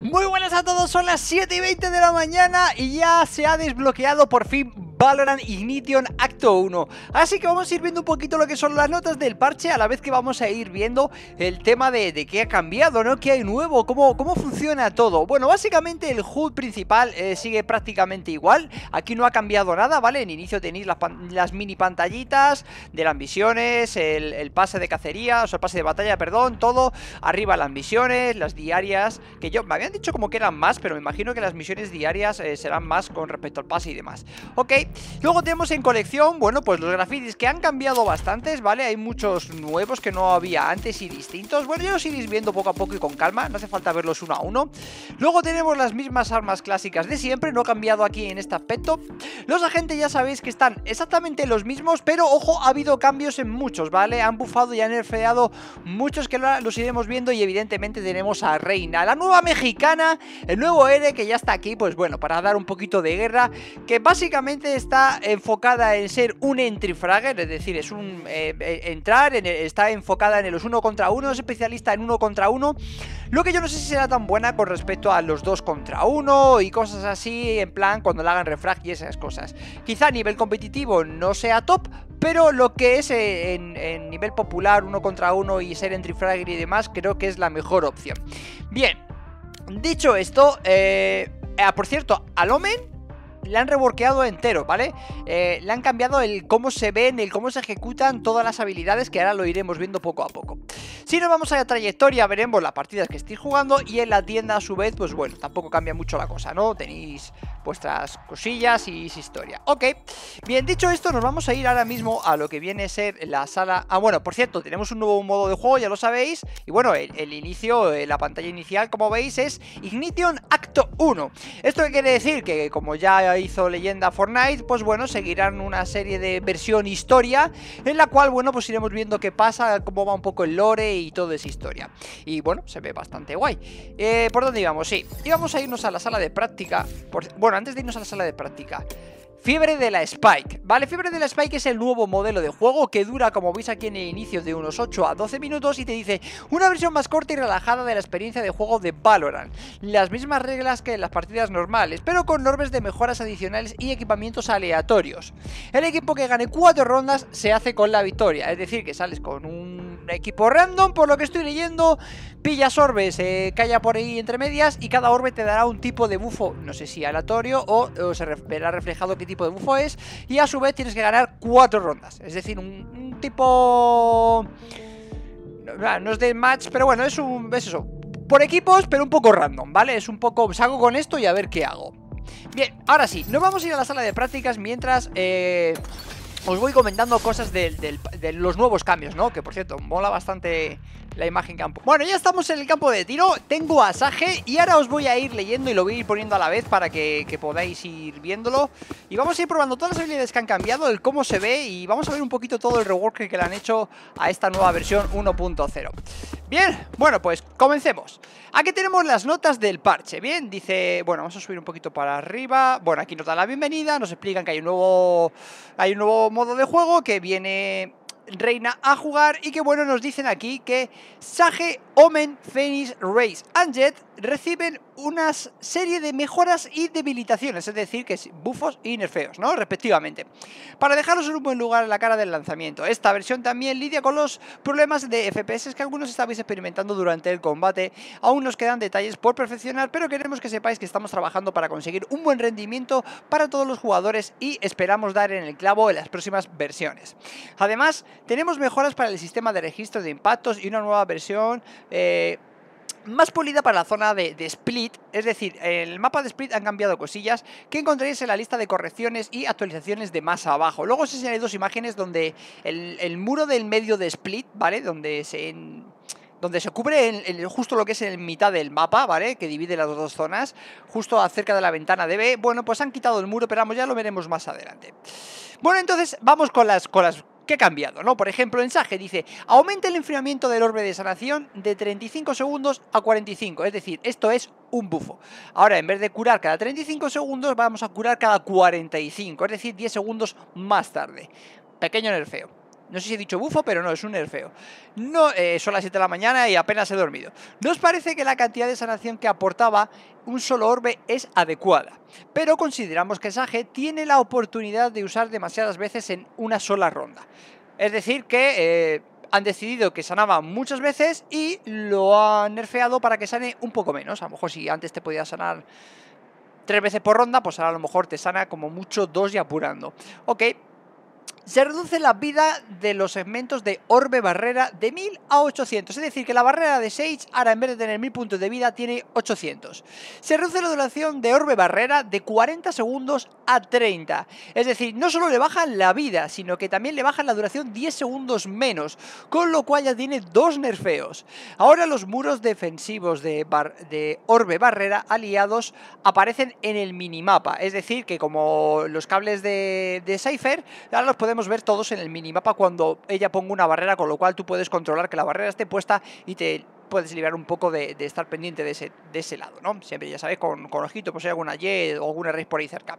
Muy buenas a todos, son las 7 y 20 de la mañana y ya se ha desbloqueado por fin Valorant Ignition Acto 1. Así que vamos a ir viendo un poquito lo que son las notas del parche a la vez que vamos a ir viendo el tema de, de qué ha cambiado, ¿no? ¿Qué hay nuevo? ¿Cómo, cómo funciona todo? Bueno, básicamente el HUD principal eh, sigue prácticamente igual. Aquí no ha cambiado nada, ¿vale? En inicio tenéis las, mini pantallitas de las misiones, el, pase de cacería, o sea, el pase de batalla, perdón, todo. Arriba las misiones, las diarias, que yo me habían dicho como que eran más, pero me imagino que las misiones diarias eh, serán más con respecto al pase y demás. Ok, Luego tenemos en colección, bueno, pues los grafitis que han cambiado bastantes, ¿vale? Hay muchos nuevos que no había antes y distintos. Bueno, ya los iréis viendo poco a poco y con calma, no hace falta verlos uno a uno. Luego tenemos las mismas armas clásicas de siempre, no ha cambiado aquí en este aspecto. Los agentes ya sabéis que están exactamente los mismos, pero ojo, ha habido cambios en muchos, ¿vale? Han bufado y han nerfeado muchos que ahora los iremos viendo y evidentemente tenemos a Reina, la nueva mexicana, el nuevo Ere que ya está aquí, pues bueno, para dar un poquito de guerra, que básicamente está enfocada en ser un entry fragger, es decir, es un eh, eh, entrar, está enfocada en los uno contra uno, es especialista en uno contra uno. Lo que yo no sé si será tan buena con respecto a los dos contra uno y cosas así, en plan cuando le hagan refrag y esas cosas. Quizá a nivel competitivo no sea top, pero lo que es eh, en, nivel popular, uno contra uno y ser entry fragger y demás, creo que es la mejor opción. Bien, dicho esto, ah, por cierto, Alomen le han reworkeado entero, ¿vale? Eh, le han cambiado el cómo se ven, el cómo se ejecutan todas las habilidades que ahora lo iremos viendo poco a poco. Si nos vamos a la trayectoria, veremos las partidas que estoy jugando y en la tienda a su vez, pues bueno, tampoco cambia mucho la cosa, ¿no? Tenéis vuestras cosillas y su historia. Ok, bien dicho esto, nos vamos a ir ahora mismo a lo que viene a ser la sala... Ah, bueno, por cierto, tenemos un nuevo modo de juego, ya lo sabéis. Y bueno, el, inicio, eh, la pantalla inicial, como veis, es Ignition Acto 1. Esto quiere decir que, como ya hizo Leyenda Fortnite, pues bueno, seguirán una serie de versión historia, en la cual, bueno, pues iremos viendo qué pasa, cómo va un poco el lore y toda esa historia. Y bueno, se ve bastante guay. Eh, ¿Por dónde íbamos? Sí, íbamos a irnos a la sala de práctica. Por... Bueno, antes de irnos a la sala de práctica. Fiebre de la Spike, ¿vale? Fiebre de la Spike es el nuevo modelo de juego que dura, como veis aquí en el inicio, de unos 8 a 12 minutos y te dice una versión más corta y relajada de la experiencia de juego de Valorant. Las mismas reglas que en las partidas normales, pero con normas de mejoras adicionales y equipamientos aleatorios. El equipo que gane 4 rondas se hace con la victoria, es decir, que sales con un equipo random, por lo que estoy leyendo, Pillas orbes, calla por ahí entre medias y cada orbe te dará un tipo de bufo, no sé si aleatorio o, se verá reflejado qué tipo de bufo es y a su vez tienes que ganar cuatro rondas, es decir, un, tipo... No, es de match, pero bueno, es, un, es eso, por equipos, pero un poco random, ¿vale? Es un poco, hago con esto y a ver qué hago. Bien, ahora sí, nos vamos a ir a la sala de prácticas mientras... Eh, os voy comentando cosas de, de, los nuevos cambios, ¿no? Que por cierto, mola bastante la imagen campo. Bueno, ya estamos en el campo de tiro, tengo asaje y ahora os voy a ir leyendo y lo voy a ir poniendo a la vez para que, podáis ir viéndolo. Y vamos a ir probando todas las habilidades que han cambiado, el cómo se ve y vamos a ver un poquito todo el rework que le han hecho a esta nueva versión 1.0. Bien, bueno, pues comencemos. Aquí tenemos las notas del parche, bien, dice, bueno, vamos a subir un poquito para arriba. Bueno, aquí nos dan la bienvenida, nos explican que hay un nuevo, hay un nuevo modo de juego que viene reina a jugar y que bueno, nos dicen aquí que Sage, Omen, Phoenix, Race and reciben una serie de mejoras y debilitaciones, es decir, que es bufos y nerfeos, ¿no? Respectivamente. Para dejaros en un buen lugar en la cara del lanzamiento. Esta versión también lidia con los problemas de FPS que algunos estabais experimentando durante el combate. Aún nos quedan detalles por perfeccionar, pero queremos que sepáis que estamos trabajando para conseguir un buen rendimiento para todos los jugadores y esperamos dar en el clavo en las próximas versiones. Además, tenemos mejoras para el sistema de registro de impactos y una nueva versión eh, más pulida para la zona de, Split, es decir, el mapa de Split han cambiado cosillas que encontraréis en la lista de correcciones y actualizaciones de más abajo. Luego os enseñaré dos imágenes donde el, muro del medio de Split, ¿vale? Donde se... donde se cubre justo lo que es en mitad del mapa, ¿vale? Que divide las dos zonas, justo acerca de la ventana de B. Bueno, pues han quitado el muro, pero vamos, ya lo veremos más adelante. Bueno, entonces vamos con las, con las ¿Qué ha cambiado, ¿no? Por ejemplo, el mensaje dice, aumenta el enfriamiento del orbe de sanación de 35 segundos a 45, es decir, esto es un bufo. Ahora, en vez de curar cada 35 segundos, vamos a curar cada 45, es decir, 10 segundos más tarde. Pequeño nerfeo. No sé si he dicho bufo, pero no, es un nerfeo. No, eh, son las 7 de la mañana y apenas he dormido. ¿Nos parece que la cantidad de sanación que aportaba un solo orbe es adecuada? Pero consideramos que Sage tiene la oportunidad de usar demasiadas veces en una sola ronda. Es decir, que eh, han decidido que sanaba muchas veces y lo han nerfeado para que sane un poco menos. A lo mejor si antes te podía sanar tres veces por ronda, pues ahora a lo mejor te sana como mucho dos y apurando. Ok, se reduce la vida de los segmentos de Orbe Barrera de 1000 a 800. Es decir, que la barrera de Sage ahora en vez de tener 1000 puntos de vida tiene 800. Se reduce la duración de Orbe Barrera de 40 segundos a 30. Es decir, no solo le bajan la vida, sino que también le bajan la duración 10 segundos menos. Con lo cual ya tiene dos nerfeos. Ahora los muros defensivos de, Orbe Barrera aliados aparecen en el minimapa. Es decir, que como los cables de, de Cypher, ahora los podemos ver todos en el minimapa cuando ella ponga una barrera, con lo cual tú puedes controlar que la barrera esté puesta y te puedes liberar un poco de, estar pendiente de ese, de ese, lado, ¿no? Siempre, ya sabéis, con, con ojito, pues hay alguna Y o alguna raíz por ahí cerca.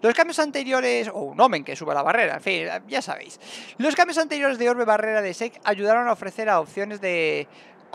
Los cambios anteriores, o un omen que suba la barrera, en fin, ya sabéis. Los cambios anteriores de Orbe Barrera de SEC ayudaron a ofrecer a opciones de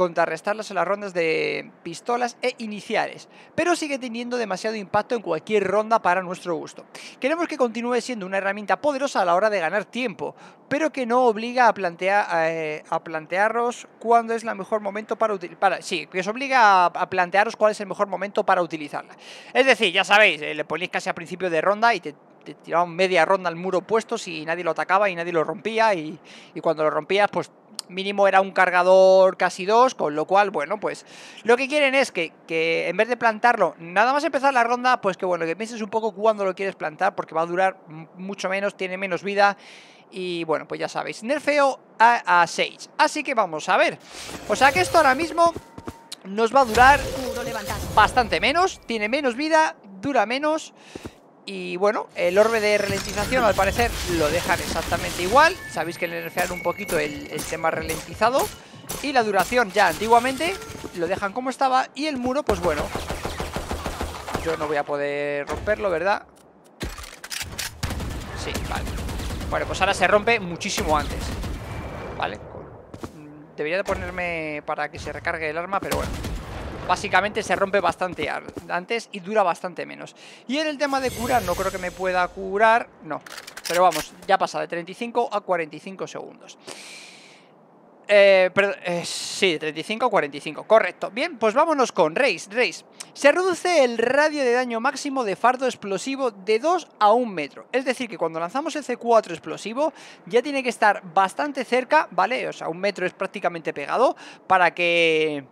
contrarrestarlas en las rondas de pistolas e iniciales, pero sigue teniendo demasiado impacto en cualquier ronda para nuestro gusto. Queremos que continúe siendo una herramienta poderosa a la hora de ganar tiempo, pero que no obliga a, plantear, eh, a plantearos cuándo es el mejor momento para utilizarla. Sí, que os obliga a, plantearos cuál es el mejor momento para utilizarla. Es decir, ya sabéis, eh, le ponéis casi a principio de ronda y te tiraban media ronda al muro puesto y nadie lo atacaba y nadie lo rompía y, cuando lo rompías pues mínimo era un cargador casi dos, con lo cual, bueno, pues lo que quieren es que, en vez de plantarlo, nada más empezar la ronda, pues que bueno, que pienses un poco cuándo lo quieres plantar, porque va a durar mucho menos, tiene menos vida. Y bueno, pues ya sabéis, nerfeo a, a Sage. Así que vamos a ver. O sea que esto ahora mismo nos va a durar bastante menos, tiene menos vida, dura menos y bueno, el orbe de ralentización al parecer lo dejan exactamente igual. Sabéis que le un poquito el, el, tema ralentizado. Y la duración ya antiguamente lo dejan como estaba. Y el muro, pues bueno. Yo no voy a poder romperlo, ¿verdad? Sí, vale. Bueno, pues ahora se rompe muchísimo antes. Vale. Debería de ponerme para que se recargue el arma, pero bueno básicamente se rompe bastante antes y dura bastante menos. Y en el tema de curar, no creo que me pueda curar, no. Pero vamos, ya pasa de 35 a 45 segundos. Eh, perdón, eh, sí, 35 a 45, correcto. Bien, pues vámonos con race race se reduce el radio de daño máximo de fardo explosivo de 2 a 1 metro. Es decir, que cuando lanzamos el C4 explosivo, ya tiene que estar bastante cerca, ¿vale? O sea, un metro es prácticamente pegado, para que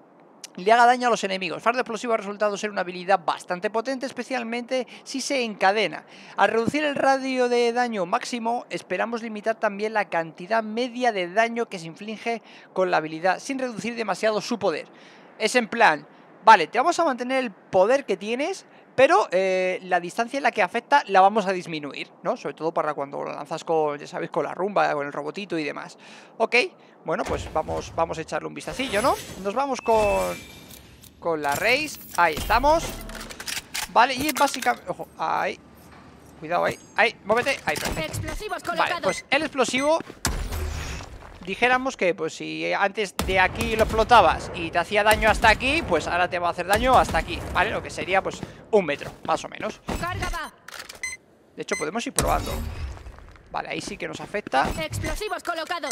le haga daño a los enemigos. Fardo explosivo ha resultado ser una habilidad bastante potente, especialmente si se encadena. Al reducir el radio de daño máximo, esperamos limitar también la cantidad media de daño que se inflige con la habilidad, sin reducir demasiado su poder. Es en plan, vale, te vamos a mantener el poder que tienes, pero eh, la distancia en la que afecta la vamos a disminuir, ¿no? Sobre todo para cuando lo lanzas con, ya sabéis, con la rumba, con el robotito y demás. Ok, bueno, pues vamos, vamos a echarle un vistacillo, ¿no? Nos vamos con, con la Race, ahí estamos. Vale, y básicamente... Ojo, ahí, Cuidado ahí. Ahí, móvete Ahí, perfecto. Vale, pues el explosivo dijéramos que pues si antes de aquí lo flotabas y te hacía daño hasta aquí, pues ahora te va a hacer daño hasta aquí, ¿vale? Lo que sería pues un metro, más o menos. De hecho, podemos ir probando. Vale, ahí sí que nos afecta. Explosivos colocados.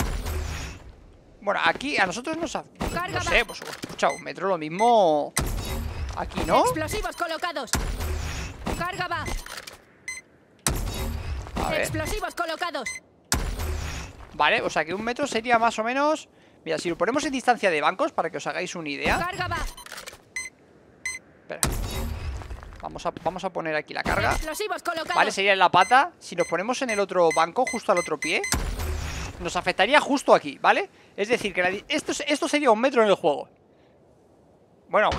Bueno, aquí a nosotros nos afecta. No sé, pues escucha, un metro lo mismo. Aquí, ¿no? Explosivos colocados. Carga Explosivos colocados. Vale, o sea que un metro sería más o menos... Mira, si lo ponemos en distancia de bancos Para que os hagáis una idea Espera vamos a, vamos a poner aquí la carga Vale, sería en la pata Si nos ponemos en el otro banco, justo al otro pie Nos afectaría justo aquí, ¿vale? Es decir, que esto, esto sería un metro en el juego bueno,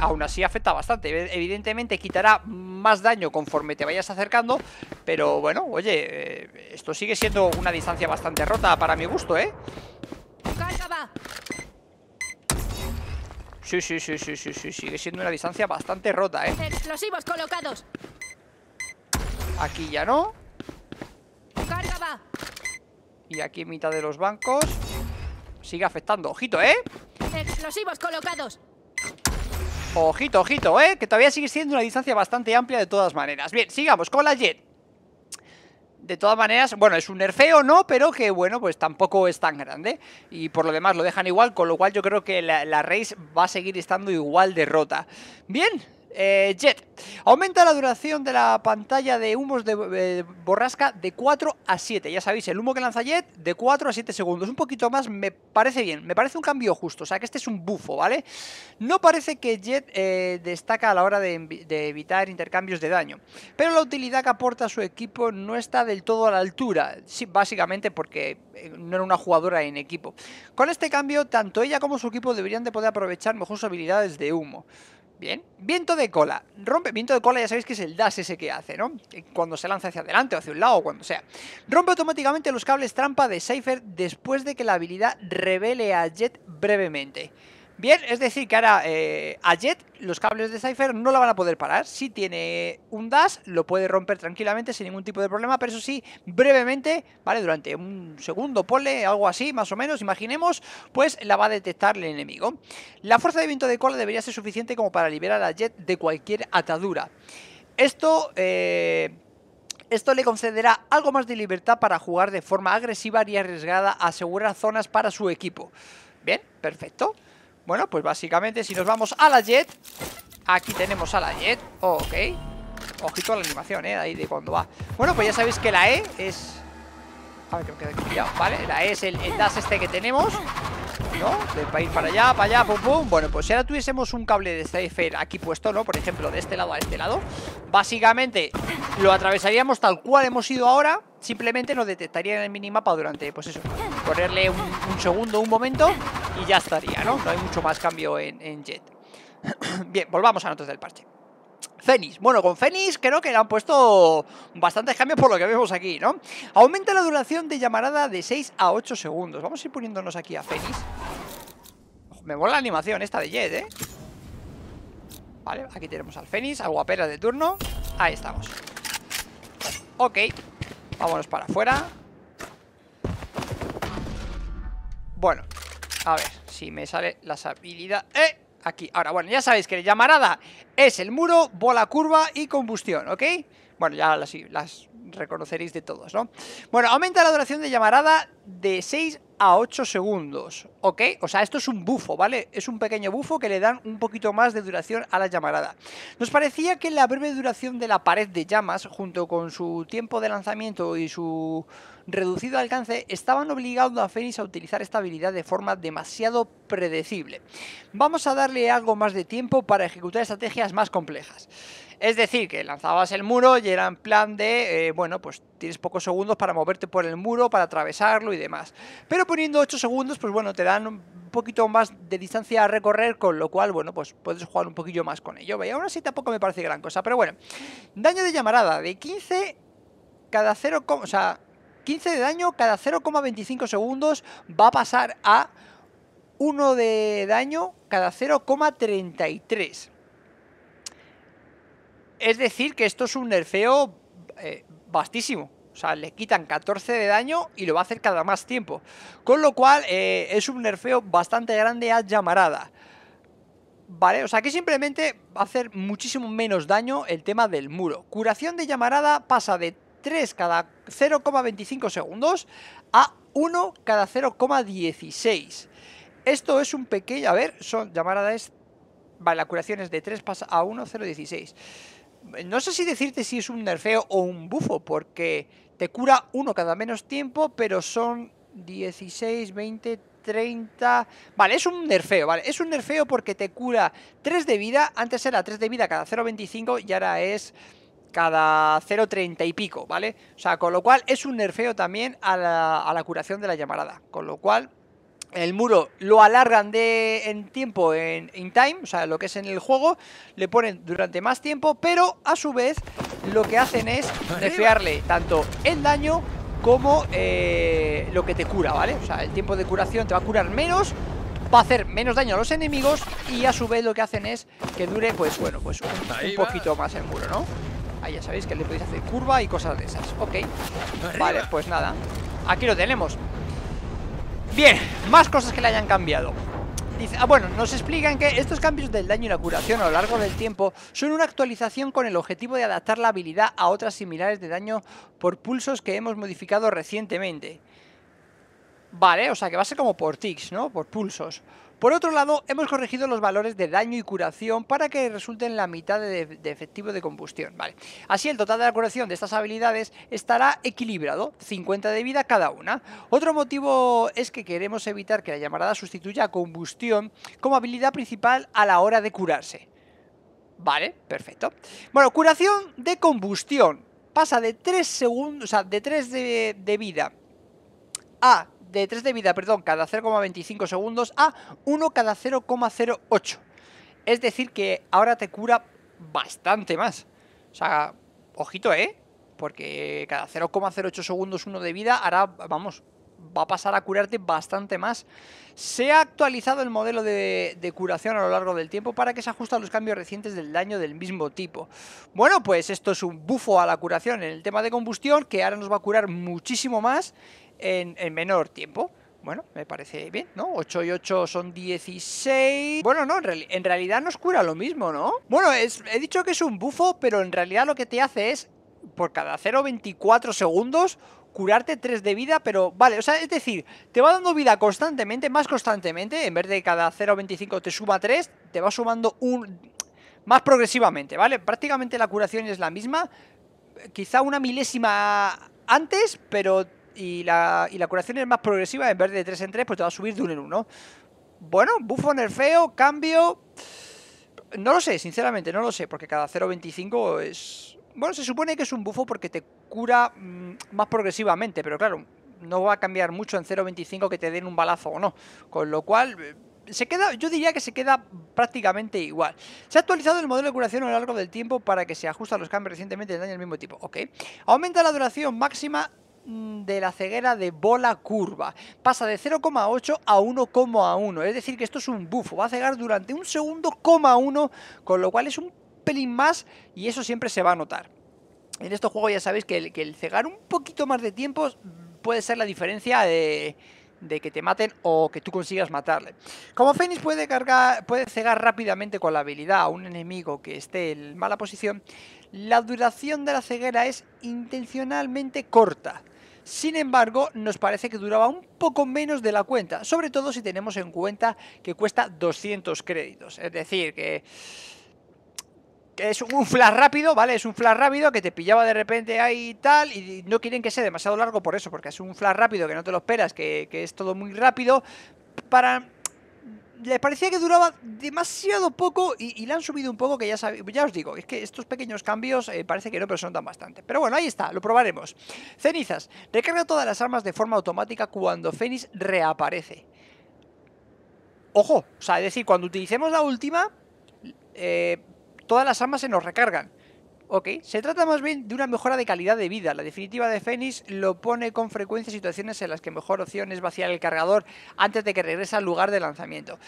aún así, afecta bastante. Evidentemente quitará más daño conforme te vayas acercando, pero bueno, oye, eh, esto sigue siendo una distancia bastante rota para mi gusto, ¿eh? Sí, sí, sí, sí, sí, sigue siendo una distancia bastante rota, ¿eh? Explosivos colocados. Aquí ya no. Y aquí en mitad de los bancos sigue afectando. Ojito, ¿eh? Explosivos colocados. Ojito, ojito, ¿eh? Que todavía sigue siendo una distancia bastante amplia de todas maneras. Bien, sigamos con la Jet. De todas maneras, bueno, es un nerfeo, ¿no? Pero que, bueno, pues tampoco es tan grande. Y por lo demás lo dejan igual, con lo cual yo creo que la, race va a seguir estando igual de rota. Bien, eh, Jet, aumenta la duración de la pantalla de humos de, eh, borrasca de 4 a 7. Ya sabéis, el humo que lanza Jet de 4 a 7 segundos. Un poquito más me parece bien, me parece un cambio justo. O sea, que este es un bufo, ¿vale? No parece que Jet eh, destaca a la hora de, evitar intercambios de daño. Pero la utilidad que aporta a su equipo no está del todo a la altura. Sí, básicamente porque no era una jugadora en equipo. Con este cambio, tanto ella como su equipo deberían de poder aprovechar mejor sus habilidades de humo. Bien. Viento de cola. Rompe. Viento de cola ya sabéis que es el dash ese que hace, ¿no? Cuando se lanza hacia adelante o hacia un lado o cuando sea. Rompe automáticamente los cables trampa de Cypher después de que la habilidad revele a Jet brevemente. Bien, es decir que ahora eh, a Jet los cables de Cypher no la van a poder parar. Si tiene un dash, lo puede romper tranquilamente sin ningún tipo de problema, pero eso sí, brevemente, ¿vale? Durante un segundo, pole, algo así, más o menos, imaginemos, pues la va a detectar el enemigo. La fuerza de viento de cola debería ser suficiente como para liberar a Jet de cualquier atadura. Esto... Eh, esto le concederá algo más de libertad para jugar de forma agresiva y arriesgada, asegurar zonas para su equipo. Bien, perfecto. Bueno, pues básicamente si nos vamos a la Jet Aquí tenemos a la Jet Ok Ojito a la animación, eh, ahí de cuando va Bueno, pues ya sabéis que la E es Vale, e es el, el dash este que tenemos. ¿no? De ir para allá, para allá, pum, pum Bueno, pues si ahora tuviésemos un cable de Cypher aquí puesto, ¿no? Por ejemplo, de este lado a este lado Básicamente lo atravesaríamos tal cual hemos ido ahora Simplemente nos detectaría en el minimapa durante, pues eso Ponerle un, segundo, un momento Y ya estaría, ¿no? No hay mucho más cambio en, en Jet Bien, volvamos a nosotros del parche Fenix. Bueno, con Fenix creo que le han puesto bastantes cambios por lo que vemos aquí, ¿no? Aumenta la duración de llamarada de 6 a 8 segundos. Vamos a ir poniéndonos aquí a Fenix. Me mola la animación esta de Jet, ¿eh? Vale, aquí tenemos al Fenix, al de turno. Ahí estamos. Ok, vámonos para afuera. Bueno, a ver si me sale la habilidad... ¡Eh! aquí. Ahora, bueno, ya sabéis que llamarada es el muro, bola curva y combustión, ¿ok? Bueno, ya las, las reconoceréis de todos, ¿no? Bueno, aumenta la duración de llamarada de 6 a 8 segundos, ¿ok? O sea, esto es un bufo, ¿vale? Es un pequeño bufo que le dan un poquito más de duración a la llamarada. Nos parecía que la breve duración de la pared de llamas, junto con su tiempo de lanzamiento y su reducido alcance, estaban obligando a Fenix a utilizar esta habilidad de forma demasiado predecible. Vamos a darle algo más de tiempo para ejecutar estrategias más complejas. Es decir, que lanzabas el muro y era en plan de, eh, bueno, pues tienes pocos segundos para moverte por el muro, para atravesarlo y demás. Pero poniendo 8 segundos, pues bueno, te dan un poquito más de distancia a recorrer, con lo cual, bueno, pues puedes jugar un poquillo más con ello. Y aún así tampoco me parece gran cosa, pero bueno. Daño de llamarada, de 15 cada 0, o sea, 15 de daño cada 0,25 segundos va a pasar a 1 de daño cada 0,33 es decir, que esto es un nerfeo eh, vastísimo. O sea, le quitan 14 de daño y lo va a hacer cada más tiempo. Con lo cual, eh, es un nerfeo bastante grande a llamarada. Vale, o sea que simplemente va a hacer muchísimo menos daño el tema del muro. Curación de llamarada pasa de 3 cada 0,25 segundos a 1 cada 0,16. Esto es un pequeño... A ver, son llamaradas, Vale, la curación es de 3 pasa a 1,016 no sé si decirte si es un nerfeo o un bufo, porque te cura uno cada menos tiempo, pero son 16, 20, 30... Vale, es un nerfeo, vale. Es un nerfeo porque te cura 3 de vida. Antes era 3 de vida cada 0,25 y ahora es cada 0,30 y pico, ¿vale? O sea, con lo cual es un nerfeo también a la, curación de la llamarada. Con lo cual, el muro lo alargan de, en tiempo, en in time, o sea, lo que es en el juego, le ponen durante más tiempo, pero a su vez lo que hacen es desviarle tanto el daño como eh, lo que te cura, ¿vale? O sea, el tiempo de curación te va a curar menos, va a hacer menos daño a los enemigos y a su vez lo que hacen es que dure, pues bueno, pues un, un poquito más el muro, ¿no? Ahí ya sabéis que le podéis hacer curva y cosas de esas, ok. Vale, pues nada, aquí lo tenemos. Bien, más cosas que le hayan cambiado Dice, ah, bueno, nos explican que estos cambios del daño y la curación a lo largo del tiempo son una actualización con el objetivo de adaptar la habilidad a otras similares de daño por pulsos que hemos modificado recientemente. Vale, o sea que va a ser como por tics, ¿no? Por pulsos. Por otro lado, hemos corregido los valores de daño y curación para que resulten la mitad de, efectivo de combustión. Vale. Así el total de la curación de estas habilidades estará equilibrado, 50 de vida cada una. Otro motivo es que queremos evitar que la llamarada sustituya a combustión como habilidad principal a la hora de curarse. Vale, perfecto. Bueno, curación de combustión. Pasa de 3 segundos, o sea, de 3 de vida a de 3 de vida, perdón, cada 0,25 segundos a 1 cada 0,08. Es decir, que ahora te cura bastante más. O sea, ojito, ¿eh? Porque cada 0,08 segundos uno de vida ahora, vamos, va a pasar a curarte bastante más. Se ha actualizado el modelo de, de, curación a lo largo del tiempo para que se ajuste a los cambios recientes del daño del mismo tipo. Bueno, pues esto es un bufo a la curación en el tema de combustión que ahora nos va a curar muchísimo más en, menor tiempo. Bueno, me parece bien, ¿no? 8 y 8 son 16. Bueno, no, en, realidad nos cura lo mismo, ¿no? Bueno, he dicho que es un bufo, pero en realidad lo que te hace es, por cada 0,24 segundos, curarte 3 de vida, pero vale, o sea, es decir, te va dando vida constantemente, más constantemente, en vez de cada 0,25 te suma 3, te va sumando un... más progresivamente, ¿vale? Prácticamente la curación es la misma, quizá una milésima antes, pero y la, curación es más progresiva, en vez de 3 en 3, pues te va a subir de 1 en 1. Bueno, bufo nerfeo, cambio... No lo sé, sinceramente, no lo sé, porque cada 0.25 es... Bueno, se supone que es un bufo porque te cura mm, más progresivamente, pero claro, no va a cambiar mucho en 0.25 que te den un balazo o no. Con lo cual, eh, se queda, yo diría que se queda prácticamente igual. Se ha actualizado el modelo de curación a lo largo del tiempo para que se ajusta a los cambios recientemente de daño del mismo tipo. Ok. Aumenta la duración máxima Mm, de la ceguera de bola curva. Pasa de 0,8 a 1,1. Es decir, que esto es un bufo. Va a cegar durante un segundo, con lo cual es un pelín más y eso siempre se va a notar. En estos juegos ya sabéis que el, cegar un poquito más de tiempo puede ser la diferencia de que te maten o que tú consigas matarle. Como Fénix puede, cargar, puede cegar rápidamente con la habilidad a un enemigo que esté en mala posición, la duración de la ceguera es intencionalmente corta. Sin embargo, nos parece que duraba un poco menos de la cuenta, sobre todo si tenemos en cuenta que cuesta 200 créditos. Es decir, que es un flash rápido, ¿vale? Es un flash rápido que te pillaba de repente ahí y tal, y no quieren que sea demasiado largo por eso, porque es un flash rápido que no te lo esperas, que es todo muy rápido, para le parecía que duraba demasiado poco y, la han subido un poco, que ya, ya os digo, es que estos pequeños cambios eh, parece que no, pero son tan bastante. Pero bueno, ahí está, lo probaremos. Cenizas, recarga todas las armas de forma automática cuando Fénix reaparece. Ojo, o sea, es decir, cuando utilicemos la última, eh, todas las armas se nos recargan. Ok, se trata más bien de una mejora de calidad de vida. La definitiva de Fenix lo pone con frecuencia en situaciones en las que mejor opción es vaciar el cargador antes de que regrese al lugar de lanzamiento.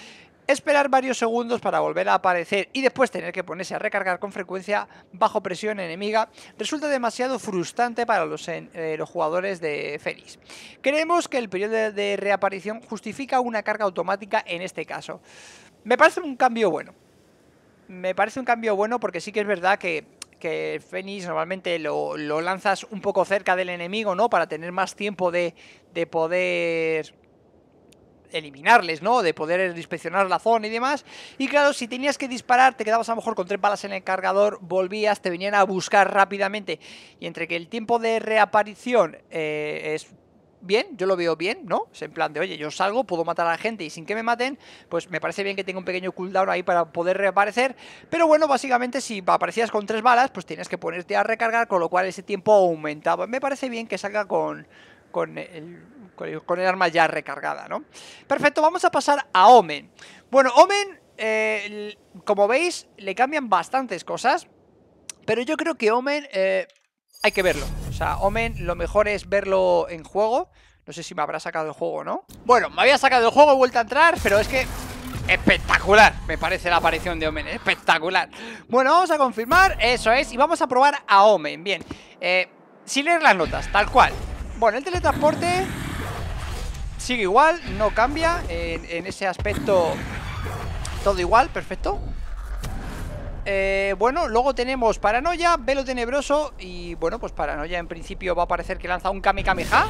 Esperar varios segundos para volver a aparecer y después tener que ponerse a recargar con frecuencia bajo presión enemiga resulta demasiado frustrante para los, eh, los jugadores de Fenix Creemos que el periodo de reaparición justifica una carga automática en este caso. Me parece un cambio bueno. Me parece un cambio bueno porque sí que es verdad que que el Fénix normalmente lo, lanzas un poco cerca del enemigo, ¿no? Para tener más tiempo de, poder eliminarles, ¿no? De poder inspeccionar la zona y demás. Y claro, si tenías que disparar, te quedabas a lo mejor con tres balas en el cargador, volvías, te venían a buscar rápidamente. Y entre que el tiempo de reaparición eh, es bien, yo lo veo bien, ¿no? Es en plan de, oye, yo salgo, puedo matar a la gente y sin que me maten, pues me parece bien que tenga un pequeño cooldown ahí para poder reaparecer. Pero bueno, básicamente si aparecías con tres balas, pues tienes que ponerte a recargar, con lo cual ese tiempo aumentaba. Me parece bien que salga con, con el, con el arma ya recargada, ¿no? Perfecto, vamos a pasar a Omen. Bueno, Omen, eh, como veis, le cambian bastantes cosas, pero yo creo que Omen eh, hay que verlo. O sea, Omen lo mejor es verlo en juego. No sé si me habrá sacado el juego o no. Bueno, me había sacado el juego, he vuelto a entrar, pero es que... Espectacular, me parece la aparición de Omen, espectacular. Bueno, vamos a confirmar, eso es, y vamos a probar a Omen, bien. Eh, sin leer las notas, tal cual. Bueno, el teletransporte sigue igual, no cambia, en ese aspecto todo igual, perfecto. Eh, bueno, luego tenemos Paranoia, Velo Tenebroso y bueno, pues Paranoia en principio va a parecer que lanza un Kamehameha.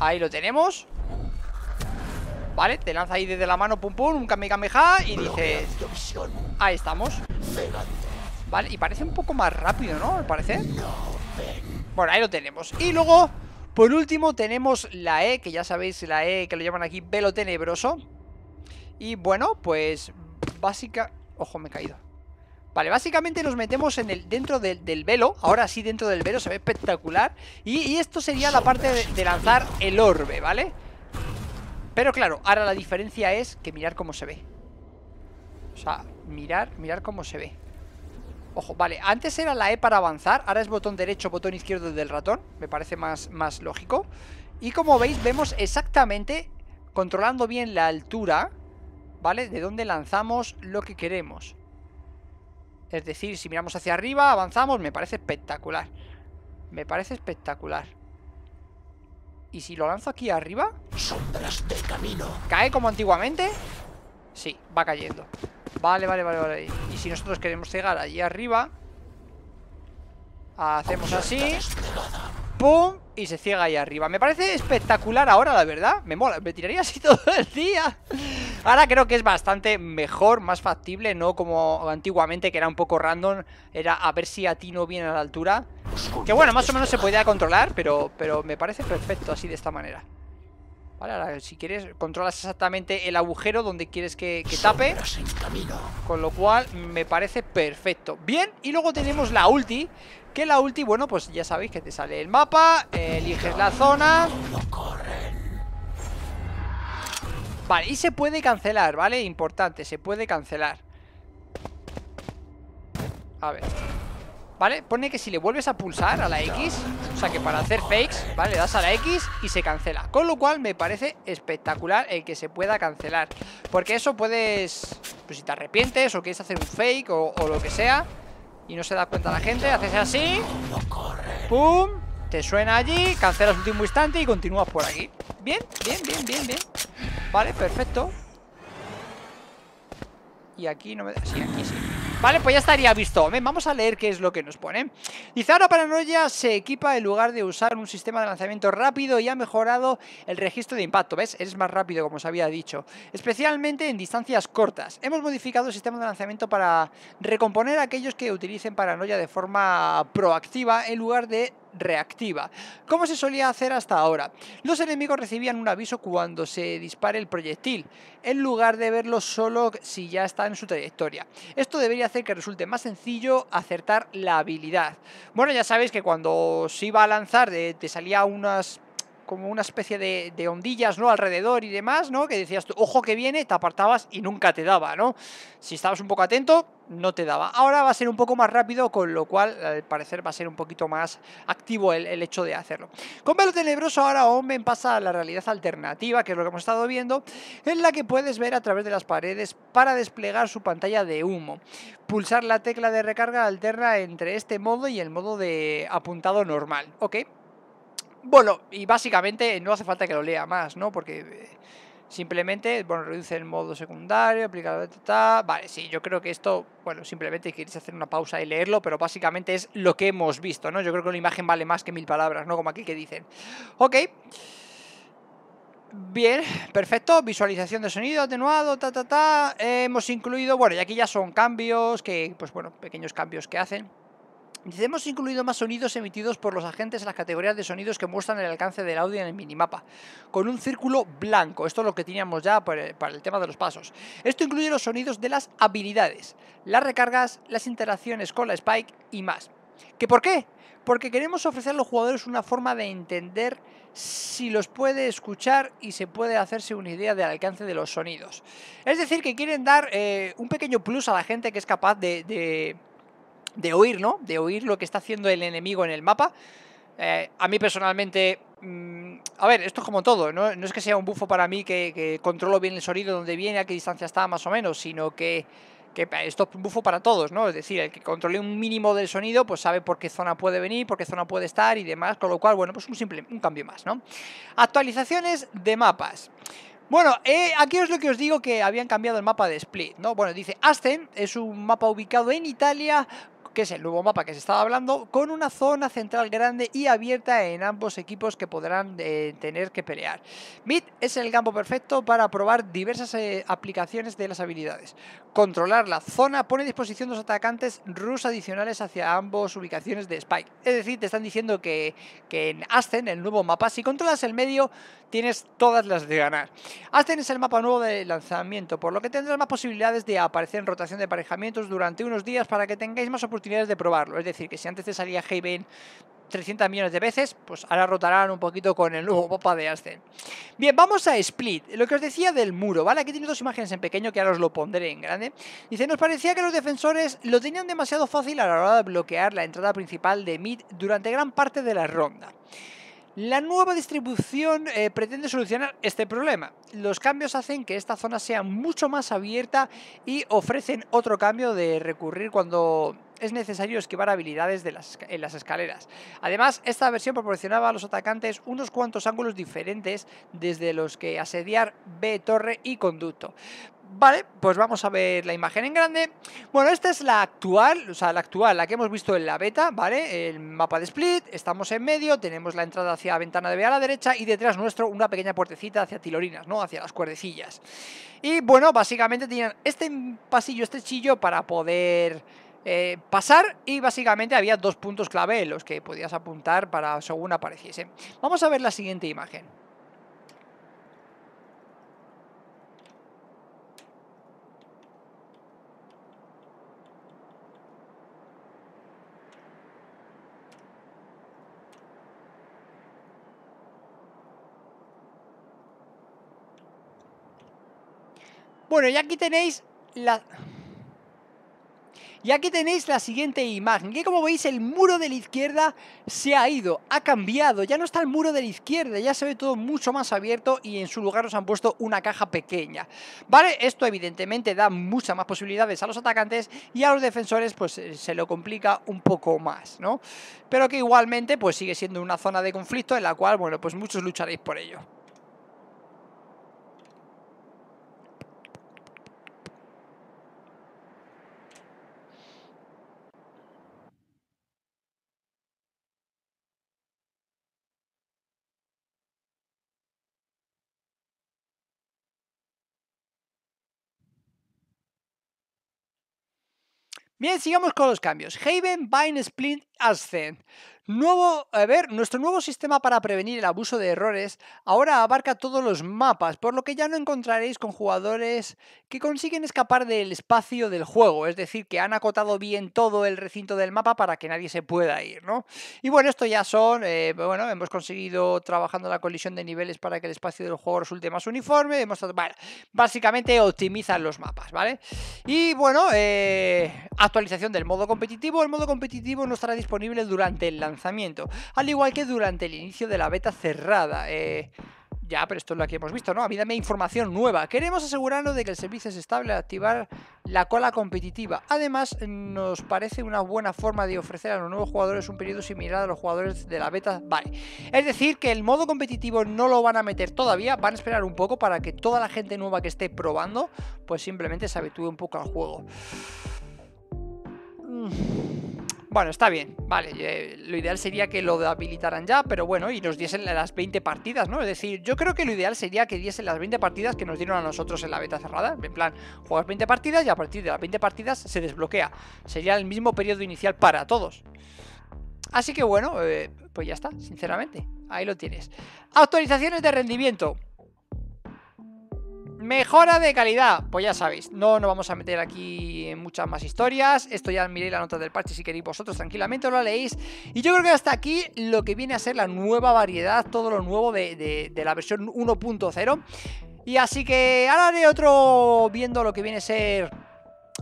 Ahí lo tenemos. Vale, te lanza ahí desde la mano, pum pum, un Kamehameha y dice, Ahí estamos. Vale, y parece un poco más rápido, ¿no? Al parece. Bueno, ahí lo tenemos. Y luego, por último, tenemos la E, que ya sabéis, la E que lo llaman aquí Velo Tenebroso. Y bueno, pues básica... Ojo, me he caído. Vale, básicamente nos metemos en el, dentro del, velo. Ahora sí, dentro del velo se ve espectacular. Y, esto sería la parte de, lanzar el orbe, ¿vale? Pero claro, ahora la diferencia es que mirar cómo se ve. O sea, mirar, mirar cómo se ve. Ojo, vale, antes era la E para avanzar Ahora es botón derecho, botón izquierdo del ratón Me parece más, más lógico Y como veis, vemos exactamente Controlando bien la altura ¿Vale? De dónde lanzamos lo que queremos es decir, si miramos hacia arriba, avanzamos, me parece espectacular. Me parece espectacular. ¿Y si lo lanzo aquí arriba? Sombras del camino. ¿Cae como antiguamente? Sí, va cayendo. Vale, vale, vale, vale. Y si nosotros queremos llegar allí arriba, hacemos así. ¡Pum! Y se ciega ahí arriba. Me parece espectacular ahora, la verdad. Me mola. Me tiraría así todo el día. Ahora creo que es bastante mejor, más factible, no como antiguamente que era un poco random, era a ver si a atino bien a la altura. Que bueno, más o menos se podía controlar, pero, pero me parece perfecto así de esta manera. Vale, ahora si quieres controlas exactamente el agujero donde quieres que, que tape Con lo cual me parece perfecto Bien, y luego tenemos la ulti Que la ulti, bueno, pues ya sabéis que te sale el mapa Eliges la zona No corre Vale, y se puede cancelar, ¿vale? Importante, se puede cancelar A ver ¿Vale? Pone que si le vuelves a pulsar a la X O sea que para hacer fakes, ¿vale? Le das a la X y se cancela Con lo cual me parece espectacular el que se pueda cancelar Porque eso puedes... Pues si te arrepientes o quieres hacer un fake o, lo que sea Y no se da cuenta la gente Haces así ¡Pum! Te suena allí Cancelas último instante y continúas por aquí Bien, bien, bien, bien, bien Vale, perfecto Y aquí no me... Sí, aquí sí Vale, pues ya estaría visto. vamos a leer qué es lo que nos pone. Dice, ahora Paranoia se equipa en lugar de usar un sistema de lanzamiento rápido y ha mejorado el registro de impacto. ¿Ves? Es más rápido, como os había dicho. Especialmente en distancias cortas. Hemos modificado el sistema de lanzamiento para recomponer a aquellos que utilicen Paranoia de forma proactiva en lugar de reactiva, como se solía hacer hasta ahora. Los enemigos recibían un aviso cuando se dispare el proyectil, en lugar de verlo solo si ya está en su trayectoria. Esto debería hacer que resulte más sencillo acertar la habilidad. Bueno, ya sabéis que cuando se iba a lanzar te salía unas como una especie de, ondillas ¿no? alrededor y demás, ¿no? que decías, ojo que viene, te apartabas y nunca te daba. ¿no? Si estabas un poco atento, no te daba. Ahora va a ser un poco más rápido, con lo cual al parecer va a ser un poquito más activo el, hecho de hacerlo. Con Velo Tenebroso ahora Omen pasa a la realidad alternativa, que es lo que hemos estado viendo, en la que puedes ver a través de las paredes para desplegar su pantalla de humo. Pulsar la tecla de recarga alterna entre este modo y el modo de apuntado normal. ¿Ok? Bueno, y básicamente no hace falta que lo lea más, ¿no? Porque eh, simplemente, bueno, reduce el modo secundario, aplica la Vale, sí, yo creo que esto, bueno, simplemente queréis hacer una pausa y leerlo, pero básicamente es lo que hemos visto, ¿no? Yo creo que una imagen vale más que mil palabras, ¿no? Como aquí que dicen. Ok. Bien, perfecto. Visualización de sonido atenuado, ta, ta, ta. hemos incluido, bueno, y aquí ya son cambios, que, pues bueno, pequeños cambios que hacen hemos incluido más sonidos emitidos por los agentes en las categorías de sonidos que muestran el alcance del audio en el minimapa, con un círculo blanco. Esto es lo que teníamos ya para el tema de los pasos. Esto incluye los sonidos de las habilidades, las recargas, las interacciones con la Spike y más. ¿Que por qué? Porque queremos ofrecer a los jugadores una forma de entender si los puede escuchar y se puede hacerse una idea del alcance de los sonidos. Es decir, que quieren dar eh, un pequeño plus a la gente que es capaz de de oír, ¿no? De oír lo que está haciendo el enemigo en el mapa. Eh, a mí personalmente, mm, a ver, esto es como todo, ¿no? no es que sea un bufo para mí que, controlo bien el sonido, dónde viene, a qué distancia está más o menos, sino que, esto es un bufo para todos, ¿no? Es decir, el que controle un mínimo del sonido, pues sabe por qué zona puede venir, por qué zona puede estar y demás, con lo cual, bueno, pues un simple, un cambio más, ¿no? Actualizaciones de mapas. Bueno, eh, aquí es lo que os digo que habían cambiado el mapa de Split, ¿no? Bueno, dice Asten es un mapa ubicado en Italia que es el nuevo mapa que se estaba hablando, con una zona central grande y abierta en ambos equipos que podrán eh, tener que pelear. Mid es el campo perfecto para probar diversas eh, aplicaciones de las habilidades. Controlar la zona pone a disposición dos atacantes rus adicionales hacia ambos ubicaciones de Spike. Es decir, te están diciendo que, que en Ascen, el nuevo mapa, si controlas el medio, tienes todas las de ganar. Ascen es el mapa nuevo de lanzamiento, por lo que tendrás más posibilidades de aparecer en rotación de aparejamientos durante unos días para que tengáis más oportunidades de probarlo. Es decir, que si antes te salía Haven 300 millones de veces, pues ahora rotarán un poquito con el nuevo popa de Ascen. Bien, vamos a Split. Lo que os decía del muro, ¿vale? Aquí tiene dos imágenes en pequeño que ahora os lo pondré en grande. Dice, nos parecía que los defensores lo tenían demasiado fácil a la hora de bloquear la entrada principal de Mid durante gran parte de la ronda. La nueva distribución eh, pretende solucionar este problema. Los cambios hacen que esta zona sea mucho más abierta y ofrecen otro cambio de recurrir cuando es necesario esquivar habilidades de las, en las escaleras. Además, esta versión proporcionaba a los atacantes unos cuantos ángulos diferentes desde los que asediar B, torre y conducto. Vale, pues vamos a ver la imagen en grande. Bueno, esta es la actual, o sea, la actual, la que hemos visto en la beta, ¿vale? El mapa de Split, estamos en medio, tenemos la entrada hacia ventana de B a la derecha y detrás nuestro una pequeña puertecita hacia tilorinas, ¿no? Hacia las cuerdecillas. Y bueno, básicamente tenían este pasillo este chillo para poder eh, pasar y básicamente había dos puntos clave en los que podías apuntar para según apareciese Vamos a ver la siguiente imagen. Bueno, y aquí tenéis la... Y aquí tenéis la siguiente imagen, que como veis el muro de la izquierda se ha ido, ha cambiado, ya no está el muro de la izquierda, ya se ve todo mucho más abierto y en su lugar nos han puesto una caja pequeña. Vale, esto evidentemente da muchas más posibilidades a los atacantes y a los defensores pues eh, se lo complica un poco más, ¿no? Pero que igualmente pues sigue siendo una zona de conflicto en la cual, bueno, pues muchos lucharéis por ello. Bien, sigamos con los cambios. Haven, Vine, Splint, Ascend. Nuevo, a ver, nuestro nuevo sistema para prevenir el abuso de errores ahora abarca todos los mapas, por lo que ya no encontraréis con jugadores que consiguen escapar del espacio del juego, es decir, que han acotado bien todo el recinto del mapa para que nadie se pueda ir, ¿no? Y bueno, esto ya son, eh, bueno, hemos conseguido trabajando la colisión de niveles para que el espacio del juego resulte más uniforme, hemos, bueno, básicamente optimizan los mapas, ¿vale? Y bueno, eh, actualización del modo competitivo, el modo competitivo no estará disponible durante el lanzamiento lanzamiento, al igual que durante el inicio de la beta cerrada. Eh, ya, pero esto es lo que hemos visto, ¿no? A mí dame información nueva. Queremos asegurarnos de que el servicio es estable al activar la cola competitiva. Además, nos parece una buena forma de ofrecer a los nuevos jugadores un periodo similar a los jugadores de la beta. Vale. Es decir, que el modo competitivo no lo van a meter todavía, van a esperar un poco para que toda la gente nueva que esté probando, pues simplemente se habitúe un poco al juego. Mm. Bueno, está bien, vale. Eh, lo ideal sería que lo habilitaran ya, pero bueno, y nos diesen las 20 partidas, ¿no? Es decir, yo creo que lo ideal sería que diesen las 20 partidas que nos dieron a nosotros en la beta cerrada. En plan, juegas 20 partidas y a partir de las 20 partidas se desbloquea. Sería el mismo periodo inicial para todos. Así que bueno, eh, pues ya está, sinceramente. Ahí lo tienes. Autorizaciones de rendimiento. Mejora de calidad, pues ya sabéis, no nos vamos a meter aquí en muchas más historias. Esto ya miréis la nota del parche si queréis vosotros, tranquilamente lo leéis. Y yo creo que hasta aquí lo que viene a ser la nueva variedad, todo lo nuevo de, la versión 1.0. Y así que ahora haré otro viendo lo que viene a ser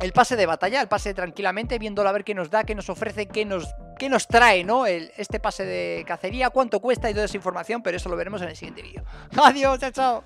el pase de batalla, el pase tranquilamente, viéndolo a ver qué nos da, qué nos ofrece, qué nos, qué nos trae, ¿no? este pase de cacería, cuánto cuesta y toda esa información, pero eso lo veremos en el siguiente vídeo. Adiós, chao, chao.